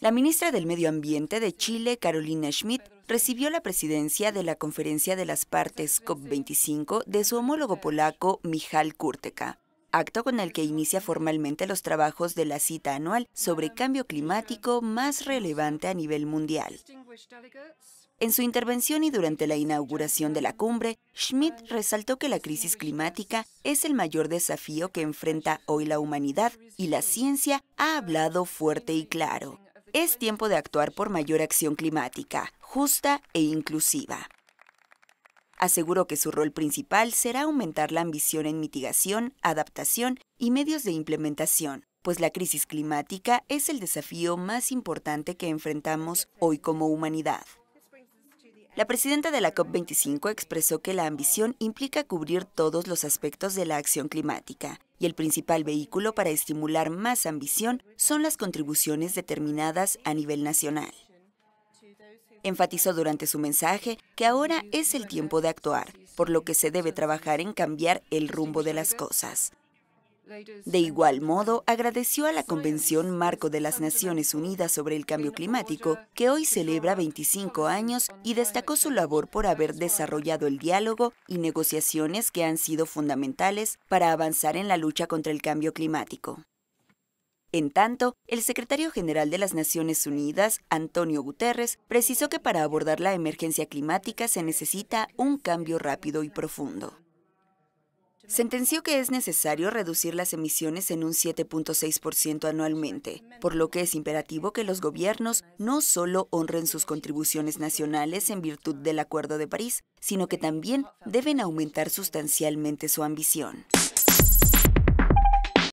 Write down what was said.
La ministra del Medio Ambiente de Chile, Carolina Schmidt, recibió la presidencia de la Conferencia de las Partes COP25 de su homólogo polaco, Michal Kurteka, acto con el que inicia formalmente los trabajos de la cita anual sobre cambio climático más relevante a nivel mundial. En su intervención y durante la inauguración de la cumbre, Schmidt resaltó que la crisis climática es el mayor desafío que enfrenta hoy la humanidad y la ciencia ha hablado fuerte y claro. Es tiempo de actuar por mayor acción climática, justa e inclusiva. Aseguró que su rol principal será aumentar la ambición en mitigación, adaptación y medios de implementación, pues la crisis climática es el desafío más importante que enfrentamos hoy como humanidad. La presidenta de la COP25 expresó que la ambición implica cubrir todos los aspectos de la acción climática, y el principal vehículo para estimular más ambición son las contribuciones determinadas a nivel nacional. Enfatizó durante su mensaje que ahora es el tiempo de actuar, por lo que se debe trabajar en cambiar el rumbo de las cosas. De igual modo, agradeció a la Convención Marco de las Naciones Unidas sobre el Cambio Climático, que hoy celebra 25 años, y destacó su labor por haber desarrollado el diálogo y negociaciones que han sido fundamentales para avanzar en la lucha contra el cambio climático. En tanto, el secretario general de las Naciones Unidas, Antonio Guterres, precisó que para abordar la emergencia climática se necesita un cambio rápido y profundo sentenció que es necesario reducir las emisiones en un 7.6% anualmente, por lo que es imperativo que los gobiernos no solo honren sus contribuciones nacionales en virtud del Acuerdo de París, sino que también deben aumentar sustancialmente su ambición.